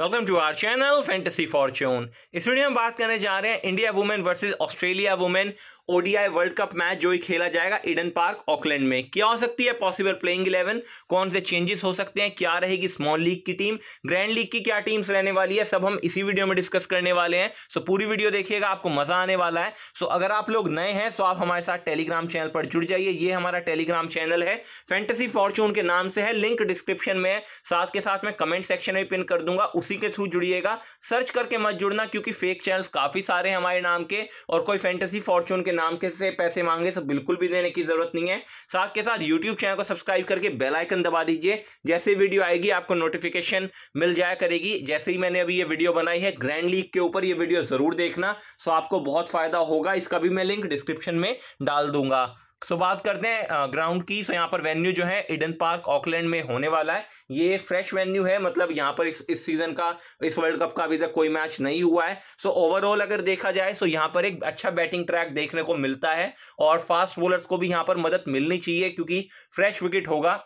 welcome to our channel fantasy fortune इस video में बात करने जा रहे हैं India women versus Australia women ODI world cup match जो ही खेला जाएगा इडन पार्क ऑकलैंड में क्या हो सकती है पॉसिबल प्लेइंग इलेवन कौन से चेंजेस हो सकते हैं क्या रहेगी स्मॉल लीग की टीम ग्रैंड लीग की क्या टीम्स रहने वाली है सब हम इसी वीडियो में डिस्कस करने वाले हैं सो पूरी वीडियो देखिएगा आपको मजा आने वाला है सो अगर आप लोग नए हैं सो आप हमारे साथ टेलीग्राम चैनल पर जुड़ जाइए ये हमारा टेलीग्राम चैनल है फैंटेसी फॉर्चून के नाम से है लिंक डिस्क्रिप्शन में साथ के साथ मैं कमेंट सेक्शन में पिन कर दूंगा उसी के थ्रू जुड़िएगा सर्च करके मत जुड़ना क्योंकि फेक चैनल्स काफी सारे हैं हमारे नाम के और कोई फैंटेसी फॉर्चून के नाम के से पैसे मांगे सब बिल्कुल भी देने की जरूरत नहीं है साथ के साथ यूट्यूब चैनल को सब्सक्राइब करके बेल आइकन दबा दीजिए जैसे वीडियो आएगी आपको नोटिफिकेशन मिल जाया करेगी जैसे ही मैंने अभी ये वीडियो बनाई है ग्रैंड लीग के ऊपर ये वीडियो जरूर देखना सो आपको बहुत फायदा होगा इसका भी मैं लिंक डिस्क्रिप्शन में डाल दूंगा सो so, बात करते हैं ग्राउंड की सो यहाँ पर वेन्यू जो है इडन पार्क ऑकलैंड में होने वाला है ये फ्रेश वेन्यू है मतलब यहाँ पर इस इस सीजन का इस वर्ल्ड कप का अभी तक कोई मैच नहीं हुआ है सो so, ओवरऑल अगर देखा जाए सो so यहाँ पर एक अच्छा बैटिंग ट्रैक देखने को मिलता है और फास्ट बॉलर्स को भी यहाँ पर मदद मिलनी चाहिए क्योंकि फ्रेश विकेट होगा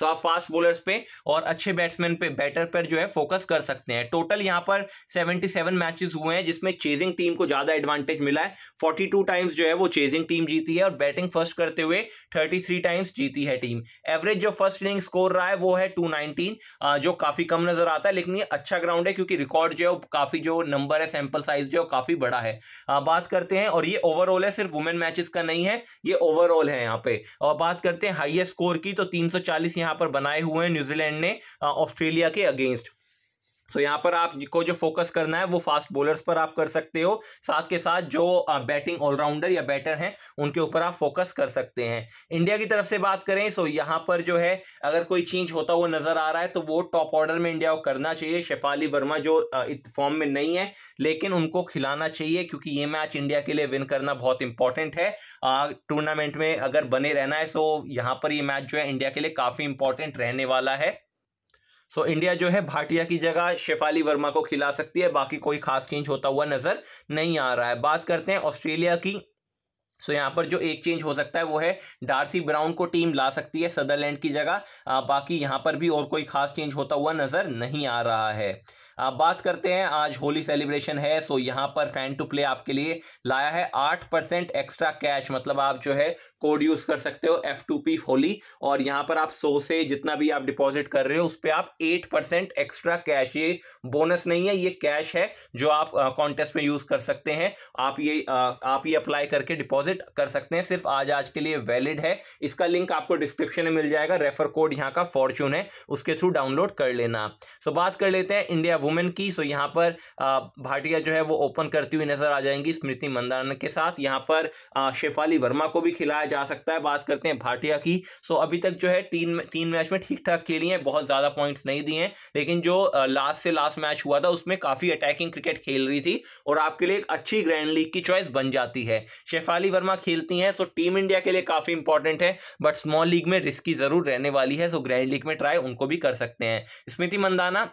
तो आप फास्ट बॉलर्स पे और अच्छे बैट्समैन पे बैटर पर जो है फोकस कर सकते हैं टोटल यहाँ पर 77 मैचेस हुए हैं जिसमें चेजिंग टीम को ज़्यादा एडवांटेज मिला है 42 टाइम्स जो है वो चेजिंग टीम जीती है और बैटिंग फर्स्ट करते हुए 33 टाइम्स जीती है टीम एवरेज जो फर्स्ट इनिंग स्कोर रहा है वो है टू जो काफ़ी कम नज़र आता है लेकिन ये अच्छा ग्राउंड है क्योंकि रिकॉर्ड जो है काफ़ी जो नंबर है सैम्पल साइज जो है काफ़ी बड़ा है बात करते हैं और ये ओवरऑल है सिर्फ वुमेन मैचेस का नहीं है ये ओवरऑल है यहाँ पे और बात करते हैं हाइएस्ट स्कोर की तो तीन सौ यहाँ पर बनाए हुए हैं न्यूजीलैंड ने ऑस्ट्रेलिया के अगेंस्ट सो so, यहाँ पर आपको जो फोकस करना है वो फास्ट बॉलर्स पर आप कर सकते हो साथ के साथ जो बैटिंग ऑलराउंडर या बैटर हैं उनके ऊपर आप फोकस कर सकते हैं इंडिया की तरफ से बात करें सो so, यहाँ पर जो है अगर कोई चेंज होता हुआ नजर आ रहा है तो वो टॉप ऑर्डर में इंडिया को करना चाहिए शेफाली वर्मा जो फॉर्म में नहीं है लेकिन उनको खिलाना चाहिए क्योंकि ये मैच इंडिया के लिए विन करना बहुत इंपॉर्टेंट है टूर्नामेंट में अगर बने रहना है सो so यहाँ पर ये मैच जो है इंडिया के लिए काफ़ी इंपॉर्टेंट रहने वाला है सो so, इंडिया जो है भाटिया की जगह शेफाली वर्मा को खिला सकती है बाकी कोई खास चेंज होता हुआ नजर नहीं आ रहा है बात करते हैं ऑस्ट्रेलिया की सो so, यहाँ पर जो एक चेंज हो सकता है वो है डार्सी ब्राउन को टीम ला सकती है सदरलैंड की जगह बाकी यहाँ पर भी और कोई खास चेंज होता हुआ नजर नहीं आ रहा है बात करते हैं आज होली सेलिब्रेशन है सो यहाँ पर फैन टू प्ले आपके लिए लाया है आठ परसेंट एक्स्ट्रा कैश मतलब आप जो है कोड यूज कर सकते हो एफ टू पी होली और यहाँ पर आप सो से जितना भी आप डिपॉजिट कर रहे हो उस पर आप एट परसेंट एक्स्ट्रा कैश ये बोनस नहीं है ये कैश है जो आप कॉन्टेस्ट में यूज कर सकते हैं आप ये आ, आप ये अप्लाई करके डिपॉजिट कर सकते हैं सिर्फ आज आज के लिए वैलिड है इसका लिंक आपको डिस्क्रिप्शन में मिल जाएगा रेफर कोड यहाँ का फॉर्चून है उसके थ्रू डाउनलोड कर लेना सो बात कर लेते हैं इंडिया वुमेन की सो यहाँ पर भाटिया जो है वो ओपन करती हुई नजर आ जाएंगी स्मृति मंदाना के साथ यहाँ पर शेफाली वर्मा को भी खिलाया जा सकता है बात करते हैं भाटिया की सो अभी तक जो है तीन तीन मैच में ठीक ठाक खेली हैं बहुत ज़्यादा पॉइंट्स नहीं दिए हैं लेकिन जो लास्ट से लास्ट मैच हुआ था उसमें काफ़ी अटैकिंग क्रिकेट खेल रही थी और आपके लिए एक अच्छी ग्रैंड लीग की चॉइस बन जाती है शेफाली वर्मा खेलती हैं सो टीम इंडिया के लिए काफ़ी इंपॉर्टेंट है बट स्मॉल लीग में रिस्की ज़रूर रहने वाली है सो ग्रैंड लीग में ट्राई उनको भी कर सकते हैं स्मृति मंदाना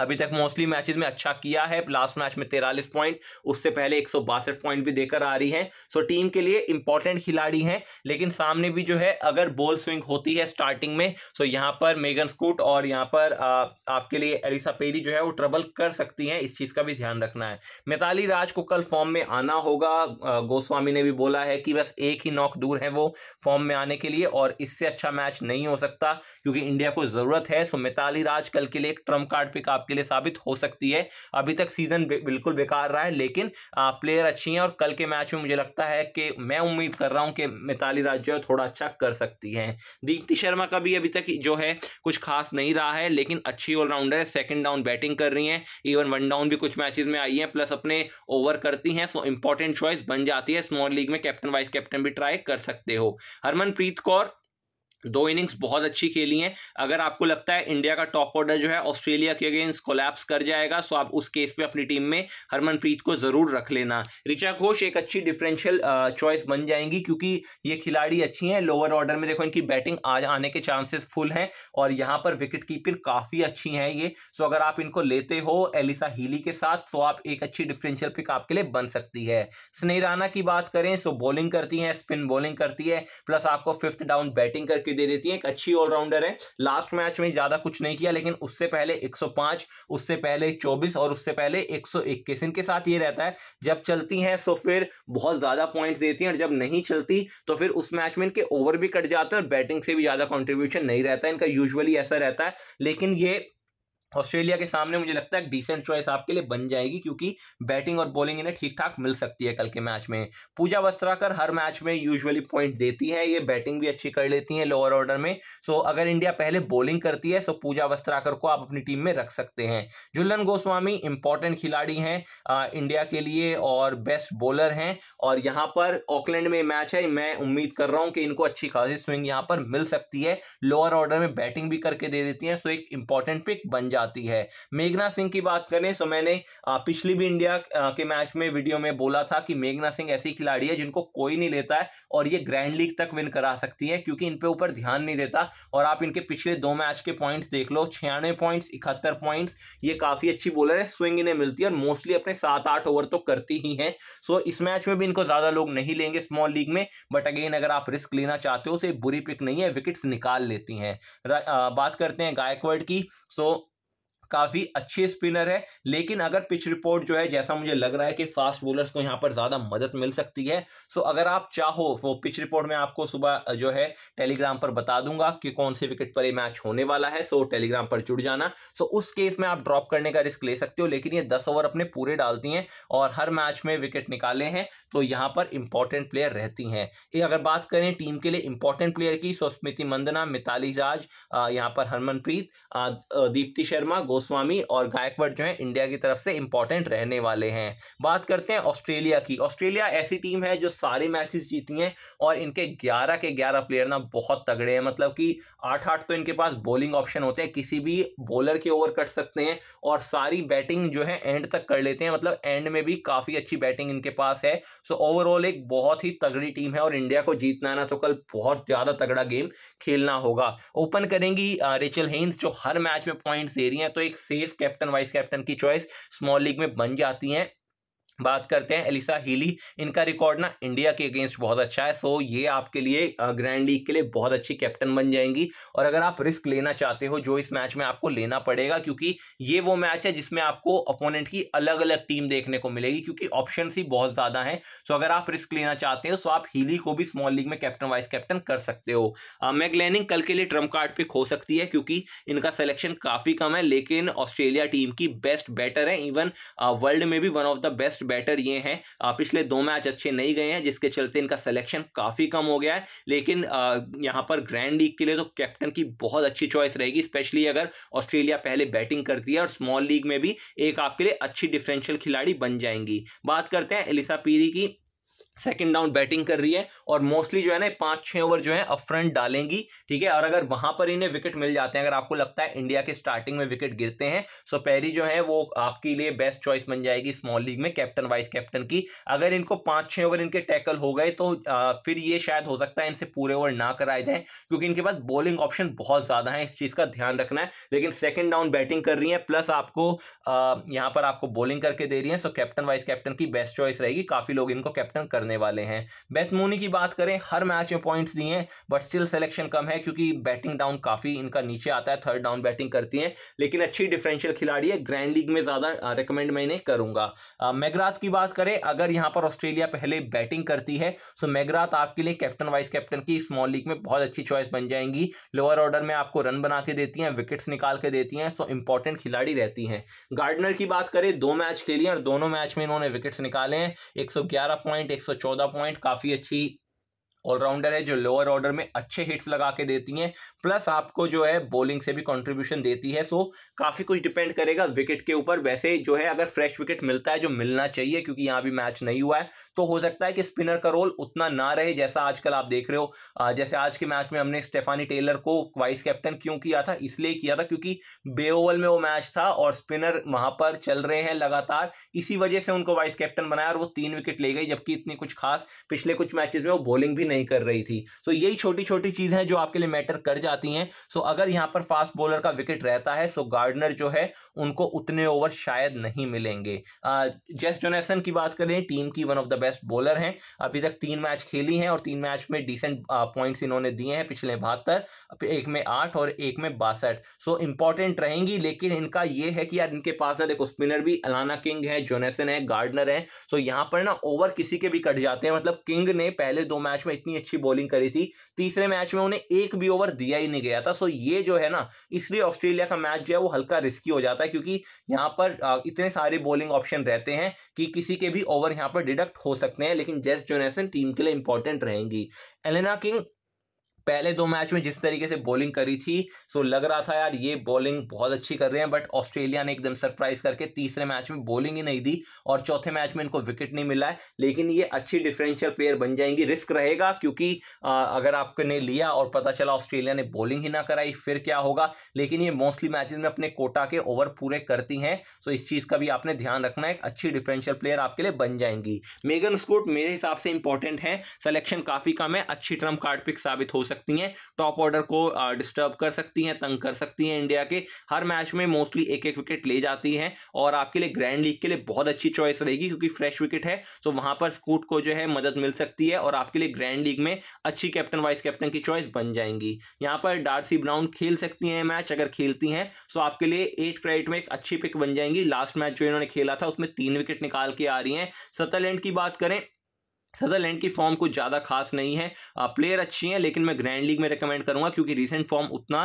अभी तक मोस्टली मैचेस में अच्छा किया है लास्ट मैच में तेरालीस पॉइंट उससे पहले एक पॉइंट भी देकर आ रही हैं सो टीम के लिए इंपॉर्टेंट खिलाड़ी हैं लेकिन सामने भी जो है अगर बॉल स्विंग होती है स्टार्टिंग में सो यहाँ पर मेगन स्कूट और यहाँ पर आ, आपके लिए एलिसा पेरी जो है वो ट्रबल कर सकती हैं इस चीज़ का भी ध्यान रखना है मिताली राज को कल फॉर्म में आना होगा गोस्वामी ने भी बोला है कि बस एक ही नॉक दूर है वो फॉर्म में आने के लिए और इससे अच्छा मैच नहीं हो सकता क्योंकि इंडिया को ज़रूरत है सो मिताली राज कल के लिए एक ट्रम्प कार्ड पिक आप आपके लिए साबित हो सकती है अभी तक सीजन बिल्कुल बेकार रहा है लेकिन प्लेयर अच्छी हैं और कल के मैच में मुझे लगता है कि मैं उम्मीद कर रहा हूँ कि मिताली राज जो है थोड़ा अच्छा कर सकती हैं दीप्ति शर्मा का भी अभी तक जो है कुछ खास नहीं रहा है लेकिन अच्छी ऑलराउंडर है सेकेंड डाउन बैटिंग कर रही हैं इवन वन डाउन भी कुछ मैचेस में आई हैं प्लस अपने ओवर करती हैं सो इंपॉर्टेंट चॉइस बन जाती है स्मॉल लीग में कैप्टन वाइस कैप्टन भी ट्राई कर सकते हो हरमनप्रीत कौर दो इनिंग्स बहुत अच्छी खेली हैं अगर आपको लगता है इंडिया का टॉप ऑर्डर जो है ऑस्ट्रेलिया के अगेंस्ट कोलैप्स कर जाएगा सो आप उस केस में अपनी टीम में हरमनप्रीत को ज़रूर रख लेना ऋचा घोष एक अच्छी डिफरेंशियल चॉइस बन जाएंगी क्योंकि ये खिलाड़ी अच्छी हैं लोअर ऑर्डर में देखो इनकी बैटिंग आज आने के चांसेस फुल हैं और यहाँ पर विकेट कीपिंग काफ़ी अच्छी हैं ये सो अगर आप इनको लेते हो एलिसा हीली के साथ तो आप एक अच्छी डिफरेंशियल पिक आपके लिए बन सकती है स्नेह राना की बात करें सो बॉलिंग करती हैं स्पिन बॉलिंग करती है प्लस आपको फिफ्थ डाउन बैटिंग करके भी दे देती है एक अच्छी ऑलराउंडर है लास्ट मैच में ज़्यादा कुछ नहीं किया लेकिन उससे पहले 105 उससे पहले 24 और उससे पहले 121 इनके साथ ये रहता है जब चलती हैं तो फिर बहुत ज़्यादा पॉइंट्स देती हैं और जब नहीं चलती तो फिर उस मैच में इनके ओवर भी कट जाते हैं और बैटिंग से भी ज़्यादा कॉन्ट्रीब्यूशन नहीं रहता इनका यूजली ऐसा रहता है लेकिन ये ऑस्ट्रेलिया के सामने मुझे लगता है डिसेंट चॉइस आपके लिए बन जाएगी क्योंकि बैटिंग और बॉलिंग इन्हें ठीक ठाक मिल सकती है कल के मैच में पूजा वस्त्राकर हर मैच में यूजुअली पॉइंट देती है ये बैटिंग भी अच्छी कर लेती हैं लोअर ऑर्डर में सो अगर इंडिया पहले बॉलिंग करती है सो पूजा वस्त्राकर को आप अपनी टीम में रख सकते हैं झुल्लन गोस्वामी इंपॉर्टेंट खिलाड़ी हैं इंडिया के लिए और बेस्ट बॉलर हैं और यहाँ पर ऑकलैंड में मैच है मैं उम्मीद कर रहा हूँ कि इनको अच्छी खासी स्विंग यहाँ पर मिल सकती है लोअर ऑर्डर में बैटिंग भी करके दे देती हैं सो एक इंपॉर्टेंट पिक बन जाती आती है मेघना सिंह की बात करें तो मैंने पिछली भी इंडिया के मैच में वीडियो में बोला था कि मेघना सिंह ऐसी खिलाड़ी है जिनको कोई नहीं लेता है और ये ग्रैंड लीग तक विन करा सकती है क्योंकि इन पे ऊपर ध्यान नहीं देता और आप इनके पिछले दो मैच के पॉइंट्स देख लो छियानवे पॉइंट्स इकहत्तर पॉइंट्स ये काफ़ी अच्छी बॉलर है स्विंग इन्हें मिलती है और मोस्टली अपने सात आठ ओवर तो करती ही हैं सो इस मैच में भी इनको ज़्यादा लोग नहीं लेंगे स्मॉल लीग में बट अगेन अगर आप रिस्क लेना चाहते हो तो बुरी पिक नहीं है विकेट्स निकाल लेती हैं बात करते हैं गायकवाड की सो काफी अच्छे स्पिनर है लेकिन अगर पिच रिपोर्ट जो है जैसा मुझे लग रहा है कि फास्ट बोलर्स को यहाँ पर ज्यादा मदद मिल सकती है सो अगर आप चाहो वो पिच रिपोर्ट में आपको सुबह जो है टेलीग्राम पर बता दूंगा कि कौन से विकेट पर ये मैच होने वाला है सो टेलीग्राम पर जुड़ जाना सो उस केस में आप ड्रॉप करने का रिस्क ले सकते हो लेकिन ये दस ओवर अपने पूरे डालती हैं और हर मैच में विकेट निकाले हैं तो यहाँ पर इंपॉर्टेंट प्लेयर रहती हैं अगर बात करें टीम के लिए इंपॉर्टेंट प्लेयर की सो स्मृति मंदना मिताली राज यहाँ पर हरमनप्रीत दीप्ति शर्मा गोस्वामी और गायकवाड़ जो है इंडिया की तरफ से इंपॉर्टेंट रहने वाले हैं बात करते हैं ऑस्ट्रेलिया की ऑस्ट्रेलिया ऐसी टीम है जो सारे मैचेस जीती हैं और इनके ग्यारह के ग्यारह प्लेयर ना बहुत तगड़े हैं मतलब कि आठ आठ तो इनके पास बॉलिंग ऑप्शन होते हैं किसी भी बॉलर के ओवर कट सकते हैं और सारी बैटिंग जो है एंड तक कर लेते हैं मतलब एंड में भी काफ़ी अच्छी बैटिंग इनके पास है सो ओवरऑल एक बहुत ही तगड़ी टीम है और इंडिया को जीतना है ना तो कल बहुत ज़्यादा तगड़ा गेम खेलना होगा ओपन करेंगी रिचल हेन्स जो हर मैच में पॉइंट्स दे रही हैं तो एक सेफ कैप्टन वाइस कैप्टन की चॉइस स्मॉल लीग में बन जाती है बात करते हैं एलिसा हीली इनका रिकॉर्ड ना इंडिया के अगेंस्ट बहुत अच्छा है सो ये आपके लिए ग्रैंड लीग के लिए बहुत अच्छी कैप्टन बन जाएंगी और अगर आप रिस्क लेना चाहते हो जो इस मैच में आपको लेना पड़ेगा क्योंकि ये वो मैच है जिसमें आपको अपोनेंट की अलग अलग टीम देखने को मिलेगी क्योंकि ऑप्शन ही बहुत ज़्यादा हैं सो अगर आप रिस्क लेना चाहते हो सो आप हीली को भी स्मॉल लीग में कैप्टन वाइस कैप्टन कर सकते हो मैगलैनिंग कल के लिए ट्रम्प कार्ड पिक खो सकती है क्योंकि इनका सिलेक्शन काफ़ी कम है लेकिन ऑस्ट्रेलिया टीम की बेस्ट बैटर है इवन वर्ल्ड में भी one of the best batter ये हैं पिछले दो मैच अच्छे नहीं गए हैं जिसके चलते इनका सिलेक्शन काफ़ी कम हो गया है लेकिन यहाँ पर ग्रैंड लीग के लिए तो कैप्टन की बहुत अच्छी चॉइस रहेगी स्पेशली अगर ऑस्ट्रेलिया पहले बैटिंग करती है और स्मॉल लीग में भी एक आपके लिए अच्छी डिफरेंशियल खिलाड़ी बन जाएंगी बात करते हैं एलिसा पीरी की सेकेंड डाउन बैटिंग कर रही है और मोस्टली जो है ना पांच छह ओवर जो है फ्रंट डालेंगी ठीक है और अगर वहां पर इन्हें विकेट मिल जाते हैं अगर आपको लगता है इंडिया के स्टार्टिंग में विकेट गिरते हैं सो पैरी जो है वो आपके लिए बेस्ट चॉइस बन जाएगी स्मॉल लीग में कैप्टन वाइस कैप्टन की अगर इनको पांच छह ओवर इनके टैकल हो गए तो आ, फिर ये शायद हो सकता है इनसे पूरे ओवर ना कराए जाए क्योंकि इनके पास बॉलिंग ऑप्शन बहुत ज्यादा है इस चीज का ध्यान रखना है लेकिन सेकेंड डाउन बैटिंग कर रही है प्लस आपको यहाँ पर आपको बॉलिंग करके दे रही है सो कैप्टन वाइस कैप्टन की बेस्ट चॉइस रहेगी काफी लोग इनको कैप्टन कर करने वाले हैं बैथमोनी की बात करें हर मैच में पॉइंट्स दिए हैं बट स्टिल सिलेक्शन कम है क्योंकि बैटिंग डाउन काफ़ी इनका नीचे आता है थर्ड डाउन बैटिंग करती हैं लेकिन अच्छी डिफरेंशियल खिलाड़ी है ग्रैंड लीग में ज़्यादा रिकमेंड मैं इन्हें करूंगा मैगरात की बात करें अगर यहाँ पर ऑस्ट्रेलिया पहले बैटिंग करती है तो मैगरात आपके लिए कैप्टन वाइस कैप्टन की स्मॉल लीग में बहुत अच्छी चॉइस बन जाएंगी लोअर ऑर्डर में आपको रन बना के देती हैं विकेट्स निकाल के देती हैं सो इंपॉर्टेंट खिलाड़ी रहती हैं गार्डनर की बात करें दो मैच खेली और दोनों मैच में इन्होंने विकेट्स निकाले हैं 111 पॉइंट तो चौदह पॉइंट काफ़ी अच्छी ऑलराउंडर है जो लोअर ऑर्डर में अच्छे हिट्स लगा के देती हैं प्लस आपको जो है बॉलिंग से भी कंट्रीब्यूशन देती है सो काफ़ी कुछ डिपेंड करेगा विकेट के ऊपर वैसे जो है अगर फ्रेश विकेट मिलता है जो मिलना चाहिए क्योंकि यहाँ भी मैच नहीं हुआ है तो हो सकता है कि स्पिनर का रोल उतना ना रहे जैसा आजकल आप देख रहे हो जैसे आज के मैच में हमने स्टेफानी टेलर को वाइस कैप्टन क्यों किया था इसलिए किया था क्योंकि बे ओवल में वो मैच था और स्पिनर वहां पर चल रहे हैं लगातार इसी वजह से उनको वाइस कैप्टन बनाया और वो तीन विकेट ले गई जबकि इतनी कुछ खास पिछले कुछ मैचेज में वो बॉलिंग भी नहीं नहीं कर रही थी सो so, यही छोटी छोटी चीज़ है जो आपके लिए मैटर कर जाती हैं सो so, अगर यहां पर फास्ट बॉलर का विकेट रहता है सो so गार्डनर जो है उनको उतने ओवर शायद नहीं मिलेंगे जेस जोनेसन की बात करें टीम की one of the best bowler हैं अभी तक तीन मैच खेली हैं और तीन मैच में डिसेंट पॉइंट्स इन्होंने दिए हैं पिछले बहत्तर एक में आठ और एक में बासठ सो इंपॉर्टेंट रहेंगी लेकिन इनका यह है कि यार इनके पास है देखो स्पिनर भी अलाना किंग है जोनेसन है गार्डनर है सो यहां पर ना ओवर किसी के भी कट जाते हैं मतलब किंग ने पहले दो मैच में इतनी अच्छी बॉलिंग करी थी तीसरे मैच में उन्हें एक भी ओवर दिया ही नहीं गया था सो ये जो है ना इसलिए ऑस्ट्रेलिया का मैच जो है वो हल्का रिस्की हो जाता है क्योंकि यहाँ पर इतने सारे बॉलिंग ऑप्शन रहते हैं कि किसी के भी ओवर यहाँ पर डिडक्ट हो सकते हैं लेकिन जेस जोनेसन टीम के लिए इंपॉर्टेंट रहेंगी एलेना किंग पहले दो मैच में जिस तरीके से बॉलिंग करी थी सो लग रहा था यार ये बॉलिंग बहुत अच्छी कर रहे हैं बट ऑस्ट्रेलिया ने एकदम सरप्राइज करके तीसरे मैच में बॉलिंग ही नहीं दी और चौथे मैच में इनको विकेट नहीं मिला है लेकिन ये अच्छी डिफरेंशियल प्लेयर बन जाएंगी रिस्क रहेगा क्योंकि आ, अगर आपने लिया और पता चला ऑस्ट्रेलिया ने बॉलिंग ही ना कराई फिर क्या होगा लेकिन ये मोस्टली मैच में अपने कोटा के ओवर पूरे करती हैं सो इस चीज़ का भी आपने ध्यान रखना है अच्छी डिफरेंशियल प्लेयर आपके लिए बन जाएंगी मेगन स्कोट मेरे हिसाब से इंपॉर्टेंट है सलेक्शन काफ़ी कम है अच्छी ट्रम्प कार्ड पिक साबित हो सकती सकती हैं टॉप ऑर्डर को डिस्टर्ब कर सकती हैं तंग कर सकती हैं इंडिया के हर मैच में मोस्टली एक एक विकेट ले जाती हैं और आपके लिए ग्रैंड लीग के लिए बहुत अच्छी चॉइस रहेगी क्योंकि फ्रेश विकेट है तो वहां पर स्कूट को जो है मदद मिल सकती है और आपके लिए ग्रैंड लीग में अच्छी कैप्टन वाइस कैप्टन की चॉइस बन जाएंगी यहाँ पर डारसी ब्राउन खेल सकती हैं मैच अगर खेलती हैं तो आपके लिए एट क्रेडिट में एक अच्छी पिक बन जाएंगी लास्ट मैच जो इन्होंने खेला था उसमें तीन विकेट निकाल के आ रही हैं सतरलैंड की बात करें सदरलैंड की फॉर्म कुछ ज़्यादा खास नहीं है प्लेयर अच्छी हैं लेकिन मैं ग्रैंड लीग में रिकमेंड करूंगा क्योंकि रिसेंट फॉर्म उतना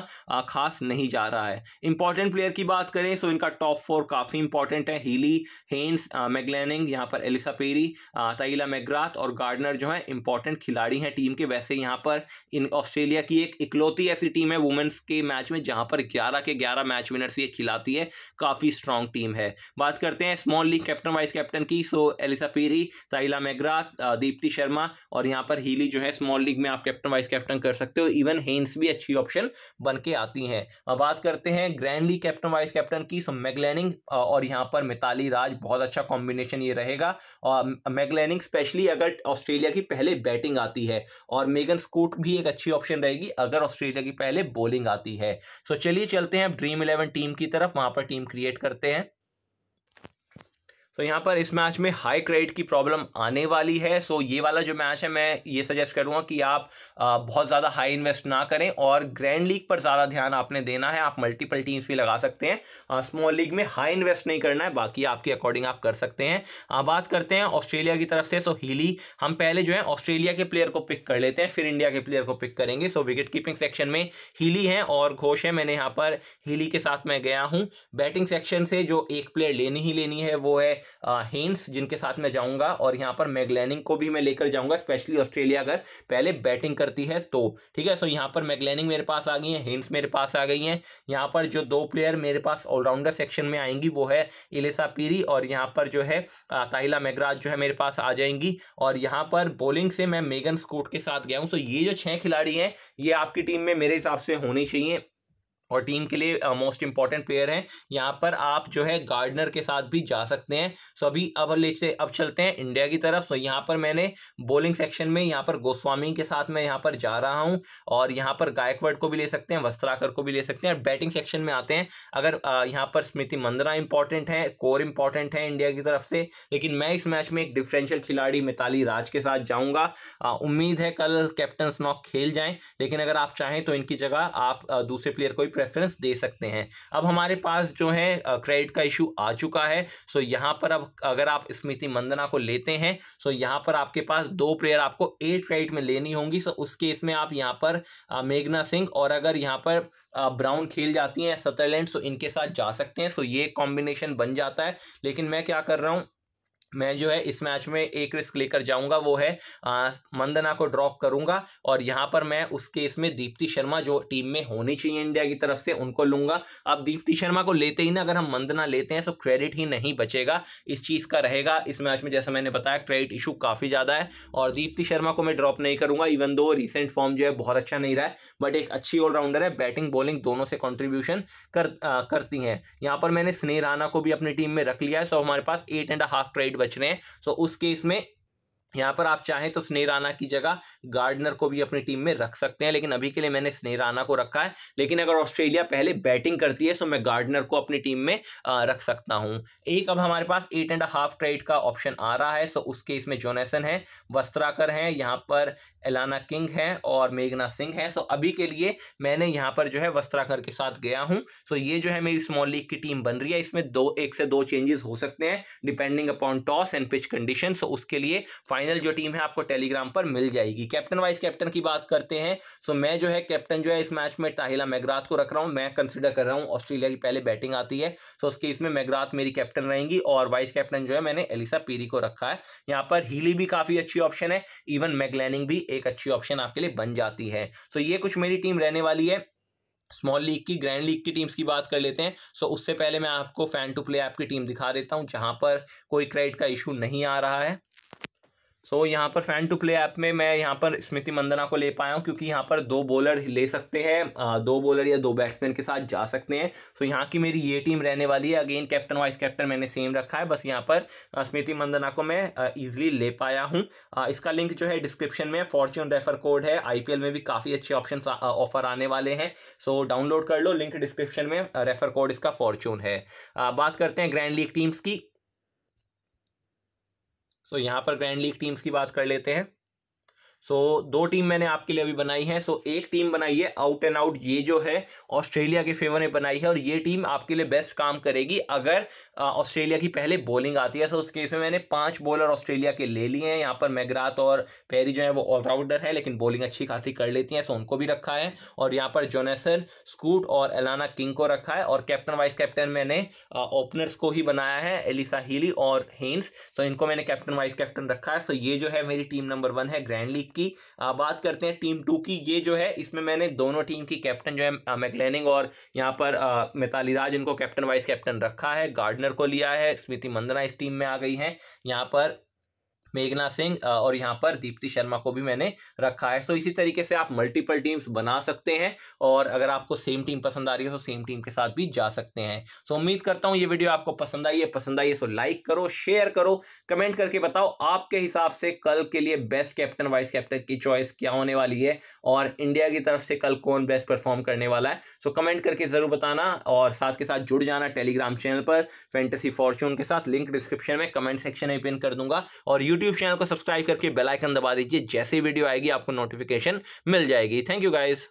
खास नहीं जा रहा है इंपॉर्टेंट प्लेयर की बात करें सो तो इनका टॉप फोर काफ़ी इंपॉर्टेंट है हीली हेन्स मैगलैनिंग यहाँ पर एलिसा पेरी ताइला मैग्राथ और गार्डनर जो है इंपॉर्टेंट खिलाड़ी हैं टीम के वैसे यहाँ पर इन ऑस्ट्रेलिया की एक इकलौती ऐसी टीम है वुमेंस के मैच में जहाँ पर ग्यारह के ग्यारह मैच विनर्स ये खिलाती है काफ़ी स्ट्रॉन्ग टीम है बात करते हैं small league captain vice captain की so Alyssa Perry Tahlia McGrath Deepti Sharma और यहाँ पर हीली जो है स्मॉल लीग में आप कैप्टन वाइस कैप्टन कर सकते हो इवन हेन्स भी अच्छी ऑप्शन बन के आती हैं अब बात करते हैं grand league captain vice captain की सो मैगलैनिंग और यहाँ पर मिताली राज बहुत अच्छा कॉम्बिनेशन ये रहेगा और मैगलैनिंग स्पेशली अगर ऑस्ट्रेलिया की पहले बैटिंग आती है और मेगन स्कूट भी एक अच्छी ऑप्शन रहेगी अगर ऑस्ट्रेलिया की पहले बॉलिंग आती है सो चलिए चलते हैं अब ड्रीम इलेवन टीम की तरफ वहाँ पर टीम क्रिएट करते हैं तो यहाँ पर इस मैच में हाई क्रेडिट की प्रॉब्लम आने वाली है सो ये वाला जो मैच है मैं ये सजेस्ट करूँगा कि आप बहुत ज़्यादा हाई इन्वेस्ट ना करें और ग्रैंड लीग पर ज़्यादा ध्यान आपने देना है आप मल्टीपल टीम्स भी लगा सकते हैं स्मॉल लीग में हाई इन्वेस्ट नहीं करना है बाकी आपके अकॉर्डिंग आप कर सकते हैं आप बात करते हैं ऑस्ट्रेलिया की तरफ से सो हीली हम पहले जो है ऑस्ट्रेलिया के प्लेयर को पिक कर लेते हैं फिर इंडिया के प्लेयर को पिक करेंगे सो विकेट कीपिंग सेक्शन में हीली है और घोष है मैंने यहाँ पर हीली के साथ मैं गया हूँ बैटिंग सेक्शन से जो एक प्लेयर लेनी ही लेनी है वो है हेन्स जिनके साथ मैं जाऊंगा और यहाँ पर मैगलैनिंग को भी मैं लेकर जाऊंगा स्पेशली ऑस्ट्रेलिया अगर पहले बैटिंग करती है तो ठीक है सो यहाँ पर मैगलैनिंग मेरे पास आ गई है हेन्स मेरे पास आ गई हैं यहाँ पर जो दो प्लेयर मेरे पास ऑलराउंडर सेक्शन में आएंगी वो है इलेसा पीरी और यहाँ पर जो है ताहिला मेगराज जो है मेरे पास आ जाएंगी और यहाँ पर बॉलिंग से मैं मेगन स्कोट के साथ गया हूँ सो ये जो छः खिलाड़ी हैं ये आपकी टीम में मेरे हिसाब से होनी चाहिए और टीम के लिए मोस्ट इंपॉर्टेंट प्लेयर हैं यहाँ पर आप जो है गार्डनर के साथ भी जा सकते हैं सो अभी अब लेते अब चलते हैं इंडिया की तरफ सो यहाँ पर मैंने बॉलिंग सेक्शन में यहाँ पर गोस्वामी के साथ मैं यहाँ पर जा रहा हूँ और यहाँ पर गायकवाड को भी ले सकते हैं वस्त्राकर को भी ले सकते हैं और बैटिंग सेक्शन में आते हैं अगर यहाँ पर स्मृति मंदरा इंपॉर्टेंट है कोर इंपॉर्टेंट है इंडिया की तरफ से लेकिन मैं इस मैच में एक डिफरेंशियल खिलाड़ी मिताली राज के साथ जाऊँगा उम्मीद है कल कैप्टन स्नॉक खेल जाएँ लेकिन अगर आप चाहें तो इनकी जगह आप दूसरे प्लेयर को भी प्रेफरेंस दे सकते हैं अब हमारे पास जो है क्रेडिट का इशू आ चुका है सो यहाँ पर अब अगर आप स्मृति मंदना को लेते हैं सो यहाँ पर आपके पास दो प्लेयर आपको एट क्रेडिट में लेनी होंगी सो उस केस में आप यहाँ पर मेघना सिंह और अगर यहाँ पर ब्राउन खेल जाती हैं सतरलैंड सो इनके साथ जा सकते हैं सो ये कॉम्बिनेशन बन जाता है लेकिन मैं क्या कर रहा हूँ मैं जो है इस मैच में एक रिस्क लेकर जाऊंगा वो है आ, मंदना को ड्रॉप करूंगा और यहाँ पर मैं उस केस में दीप्ति शर्मा जो टीम में होनी चाहिए इंडिया की तरफ से उनको लूंगा अब दीप्ति शर्मा को लेते ही ना अगर हम मंदना लेते हैं तो क्रेडिट ही नहीं बचेगा इस चीज़ का रहेगा इस मैच में जैसा मैंने बताया क्रेडिट इशू काफ़ी ज़्यादा है और दीप्ति शर्मा को मैं ड्रॉप नहीं करूंगा इवन दो रिसेंट फॉर्म जो है बहुत अच्छा नहीं रहा है बट एक अच्छी ऑलराउंडर है बैटिंग बॉलिंग दोनों से कॉन्ट्रीब्यूशन कर, करती हैं यहाँ पर मैंने स्नेह राना को भी अपनी टीम में रख लिया है सो हमारे पास एट एंड हाफ क्रेडिट बच रहे हैं सो उस केस में यहाँ पर आप चाहें तो स्नेह राना की जगह गार्डनर को भी अपनी टीम में रख सकते हैं लेकिन अभी के लिए मैंने स्नेह राना को रखा है लेकिन अगर ऑस्ट्रेलिया पहले बैटिंग करती है तो मैं गार्डनर को अपनी टीम में रख सकता हूँ एक अब हमारे पास एट एंड हाफ ट्रेड का ऑप्शन आ रहा है सो तो उसके इसमें जोनेसन है वस्त्राकर हैं यहाँ पर एलाना किंग है और मेघना सिंह है सो तो अभी के लिए मैंने यहाँ पर जो है वस्त्राकर के साथ गया हूँ सो तो ये जो है मेरी स्मॉल लीग की टीम बन रही है इसमें दो एक से दो चेंजेस हो सकते हैं depending upon toss and pitch condition so उसके लिए फाइनल जो टीम है आपको टेलीग्राम पर मिल जाएगी कैप्टन वाइस कैप्टन की बात करते हैं सो मैं जो है कैप्टन जो है इस मैच में ताहिला मैगरात को रख रहा हूँ मैं कंसिडर कर रहा हूँ ऑस्ट्रेलिया की पहले बैटिंग आती है सो उसके इसमें मैगरात मेरी कैप्टन रहेंगी और वाइस कैप्टन जो है मैंने एलिसा पीरी को रखा है यहाँ पर हीली भी काफ़ी अच्छी ऑप्शन है इवन मैगलैनिंग भी एक अच्छी ऑप्शन आपके लिए बन जाती है सो ये कुछ मेरी टीम रहने वाली है स्मॉल लीग की ग्रैंड लीग की टीम्स की बात कर लेते हैं सो उससे पहले मैं आपको फैन टू प्ले ऐप की टीम दिखा देता हूं जहां पर कोई क्रेडिट का इशू नहीं आ रहा है सो so, यहाँ पर फैन टू प्ले ऐप में मैं यहाँ पर स्मृति मंदना को ले पाया हूँ क्योंकि यहाँ पर दो बॉलर ले सकते हैं दो बॉलर या दो बैट्समैन के साथ जा सकते हैं सो so, यहाँ की मेरी ये टीम रहने वाली है अगेन कैप्टन वाइस कैप्टन मैंने सेम रखा है बस यहाँ पर स्मृति मंदना को मैं ईजिली ले पाया हूँ इसका लिंक जो है डिस्क्रिप्शन में फॉर्च्यून रेफर कोड है आई में भी काफ़ी अच्छे ऑप्शन ऑफर आने वाले हैं सो so, डाउनलोड कर लो लिंक डिस्क्रिप्शन में रेफर कोड इसका फॉर्च्यून है बात करते हैं ग्रैंड लीग टीम्स की सो यहाँ पर ग्रैंड लीग टीम्स की बात कर लेते हैं सो so, दो टीम मैंने आपके लिए अभी बनाई है सो so, एक टीम बनाई है आउट एंड आउट ये जो है ऑस्ट्रेलिया के फेवर में बनाई है और ये टीम आपके लिए बेस्ट काम करेगी अगर ऑस्ट्रेलिया की पहले बॉलिंग आती है सो so, उस केस में मैंने पांच बॉलर ऑस्ट्रेलिया के ले लिए हैं यहाँ पर मैगरात और पेरी जो है वो ऑलराउंडर है लेकिन बॉलिंग अच्छी खासी कर लेती है सो उनको भी रखा है और यहाँ पर जोनेसन स्कूट और एलाना किंग को रखा है और कैप्टन वाइस कैप्टन मैंने ओपनर्स को ही बनाया है एलिसा हीली और हेन्स तो इनको मैंने कैप्टन वाइस कैप्टन रखा है सो ये जो है मेरी टीम नंबर वन है ग्रैंडली लीग की आ, बात करते हैं टीम टू की ये जो है इसमें मैंने दोनों टीम की कैप्टन जो है मैकलैनिंग और यहाँ पर मिताली राज इनको कैप्टन वाइस कैप्टन रखा है गार्डनर को लिया है स्मृति मंदना इस टीम में आ गई हैं यहाँ पर मेघना सिंह और यहाँ पर दीप्ति शर्मा को भी मैंने रखा है सो इसी तरीके से आप मल्टीपल टीम्स बना सकते हैं और अगर आपको सेम टीम पसंद आ रही है तो सेम टीम के साथ भी जा सकते हैं सो उम्मीद करता हूँ ये वीडियो आपको पसंद आई है पसंद आई है सो लाइक करो शेयर करो कमेंट करके बताओ आपके हिसाब से कल के लिए बेस्ट कैप्टन वाइस कैप्टन की चॉइस क्या होने वाली है और इंडिया की तरफ से कल कौन बेस्ट परफॉर्म करने वाला है सो कमेंट करके ज़रूर बताना और साथ के साथ जुड़ जाना टेलीग्राम चैनल पर फेंटेसी फॉर्चून के साथ लिंक डिस्क्रिप्शन में कमेंट सेक्शन में पिन कर दूंगा और यूट्यूब यूट्यूब चैनल को सब्सक्राइब करके बेलाइकन दबा दीजिए जैसे वीडियो आएगी आपको नोटिफिकेशन मिल जाएगी थैंक यू गाइज़